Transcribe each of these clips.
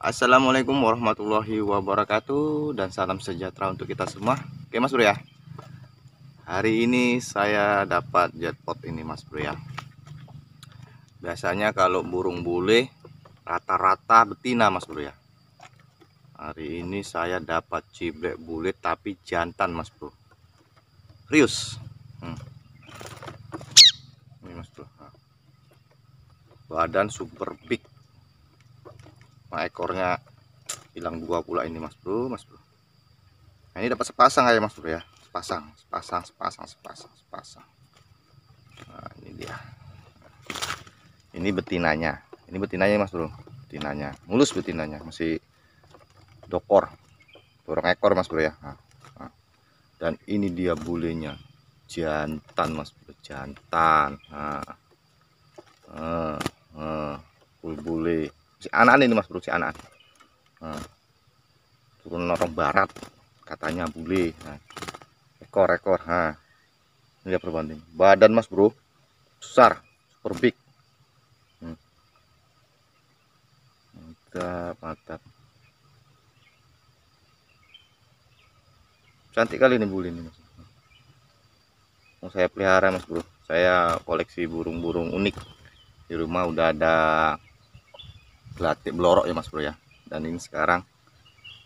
Assalamualaikum warahmatullahi wabarakatuh dan salam sejahtera untuk kita semua. Oke Mas Bro ya. Hari ini saya dapat jackpot ini Mas Bro ya. Biasanya kalau burung bule rata-rata betina Mas Bro ya. Hari ini saya dapat ciblek bule tapi jantan Mas Bro. Rius. Hmm. Ini Mas Bro. Nah. Badan super big nah, ekornya hilang dua pula ini mas bro mas bro nah, ini dapat sepasang aja mas bro ya sepasang sepasang sepasang sepasang sepasang nah, ini dia ini betinanya ini betinanya mas bro betinanya mulus betinanya masih dokor dorong ekor mas bro ya nah, nah. dan ini dia bulenya jantan mas bro jantan nah. Uh, uh, bule si Anak-anak ini Mas Bro, si anak Nah, turun orang barat katanya bule. Nah, ekor ekor. Nah, ini dia perbanding. Badan Mas Bro besar, super big. Hmm. Mantap, mantap. Cantik kali ini bule ini Mas. Mau saya pelihara Mas Bro. Saya koleksi burung-burung unik. Di rumah udah ada gelatik melorok ya mas bro ya dan ini sekarang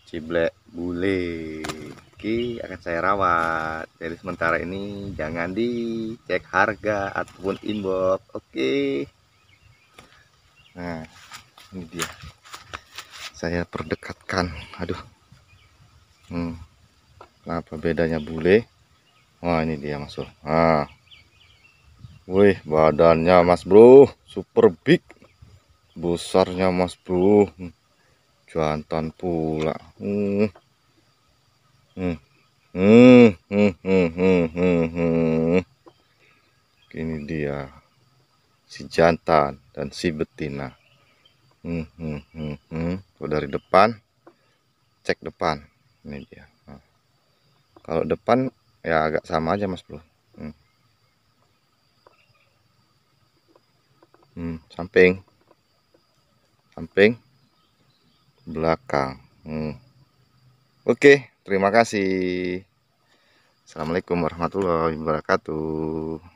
ciblek bule oke akan saya rawat jadi sementara ini jangan dicek harga ataupun inbox oke nah ini dia saya perdekatkan aduh hmm. apa bedanya bule wah ini dia mas bro ah. wih badannya mas bro super big besarnya mas bro jantan pula hmm. Hmm. Hmm. Hmm. Hmm. Hmm. Hmm. ini dia si jantan dan si betina hmm. Hmm. Hmm. Hmm. kalau dari depan cek depan ini dia kalau depan ya agak sama aja mas bro hmm. Hmm, samping samping belakang hmm. oke terima kasih Assalamualaikum warahmatullahi wabarakatuh